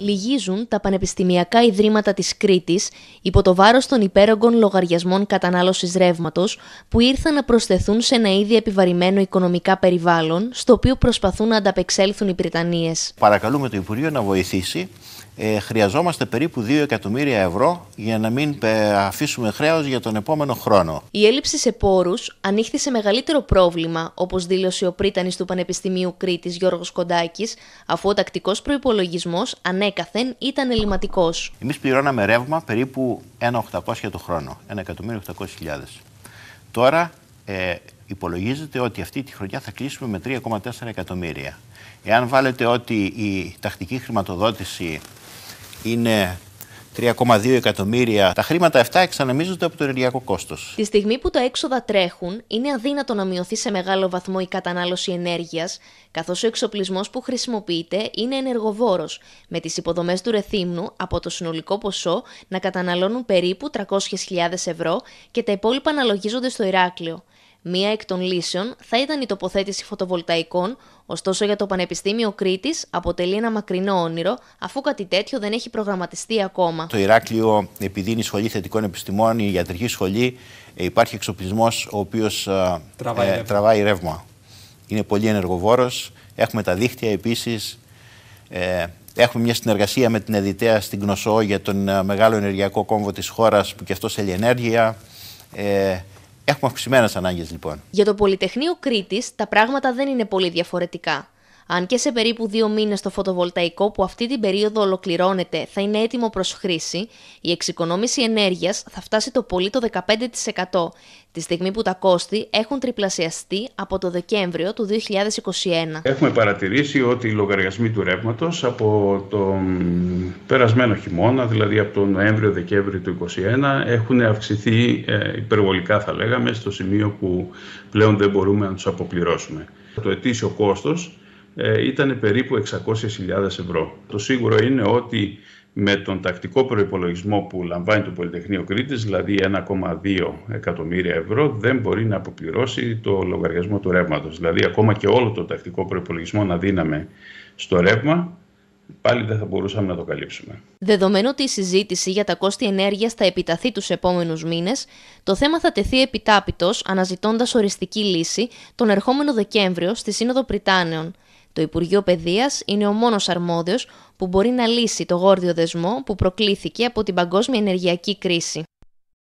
λυγίζουν τα πανεπιστημιακά ιδρύματα της Κρήτης υπό το βάρος των υπέρογκων λογαριασμών κατανάλωσης ρεύματος που ήρθαν να προσθεθούν σε ένα ήδη επιβαρημένο οικονομικά περιβάλλον στο οποίο προσπαθούν να ανταπεξέλθουν οι Πριτανίες. Παρακαλούμε το Υπουργείο να βοηθήσει. Ε, χρειαζόμαστε περίπου 2 εκατομμύρια ευρώ για να μην αφήσουμε χρέος για τον επόμενο χρόνο. Η έλλειψη σε πόρους ανοίχθη σε μεγαλύτερο πρόβλημα, όπως δήλωσε ο πρίτανης του Πανεπιστημίου Κρήτης Γιώργος Κοντάκης, αφού ο τακτικός προϋπολογισμός ανέκτησε καθέν ήταν ελληματικός. Εμείς πληρώναμε ρεύμα περίπου 1.800 το χρόνο, 1.800.000. Τώρα ε, υπολογίζεται ότι αυτή τη χρονιά θα κλείσουμε με 3,4 εκατομμύρια. Εάν βάλετε ότι η τακτική χρηματοδότηση είναι 3,2 εκατομμύρια. Τα χρήματα αυτά εξανεμίζονται από το ενεργειακό κόστος. Τη στιγμή που τα έξοδα τρέχουν, είναι αδύνατο να μειωθεί σε μεγάλο βαθμό η κατανάλωση ενέργειας, καθώς ο εξοπλισμός που χρησιμοποιείται είναι ενεργοβόρος, με τις υποδομές του Ρεθύμνου από το συνολικό ποσό να καταναλώνουν περίπου 300.000 ευρώ και τα υπόλοιπα αναλογίζονται στο Ηράκλειο. Μία εκ των λύσεων θα ήταν η τοποθέτηση φωτοβολταϊκών, ωστόσο για το Πανεπιστήμιο Κρήτης αποτελεί ένα μακρινό όνειρο, αφού κάτι τέτοιο δεν έχει προγραμματιστεί ακόμα. Το Ηράκλειο, επειδή είναι η Σχολή Θετικών Επιστημών, η Ιατρική Σχολή, ε, υπάρχει εξοπλισμός ο οποίος ε, τραβάει, ε, ρεύμα. Είναι πολύ ενεργοβόρος. Έχουμε τα δίχτυα επίσης. Ε, έχουμε μια συνεργασία με την Εδιτέα στην ΚΝΟΣΟ για τον μεγάλο ενεργειακό κόμβο της χώρας που και αυτός θέλει ενέργεια. Έχουμε αυξημένες ανάγκες λοιπόν. Για το Πολυτεχνείο Κρήτης τα πράγματα δεν είναι πολύ διαφορετικά. Αν και σε περίπου δύο μήνες το φωτοβολταϊκό που αυτή την περίοδο ολοκληρώνεται θα είναι έτοιμο προς χρήση, η εξοικονόμηση ενέργειας θα φτάσει το πολύ το 15%, τη στιγμή που τα κόστη έχουν τριπλασιαστεί από το Δεκέμβριο του 2021. Έχουμε παρατηρήσει ότι οι λογαριασμοί του ρεύματος από τον περασμένο χειμώνα, δηλαδή από τον Νοέμβριο-Δεκέμβριο του 2021, έχουν αυξηθεί ε, υπερβολικά, θα λέγαμε, στο σημείο που πλέον δεν μπορούμε να τους αποπληρώσουμε. Το ετήσιο κόστος ε, ήταν περίπου 600.000 ευρώ. Το σίγουρο είναι ότι με τον τακτικό προϋπολογισμό που λαμβάνει το Πολυτεχνείο Κρήτης, δηλαδή 1,2 εκατομμύρια ευρώ, δεν μπορεί να αποπληρώσει το λογαριασμό του ρεύματος. Δηλαδή ακόμα και όλο το τακτικό προϋπολογισμό να δίναμε στο ρεύμα, πάλι δεν θα μπορούσαμε να το καλύψουμε. Δεδομένου ότι η συζήτηση για τα κόστη ενέργειας θα επιταθεί τους επόμενους μήνες, το θέμα θα τεθεί επιτάπητος αναζητώντας οριστική λύση τον ερχόμενο Δεκέμβριο στη Σύνοδο Πριτάνεων. Το Υπουργείο Παιδείας είναι ο μόνος αρμόδιος που μπορεί να λύσει το γόρδιο δεσμό που προκλήθηκε από την παγκόσμια ενεργειακή κρίση.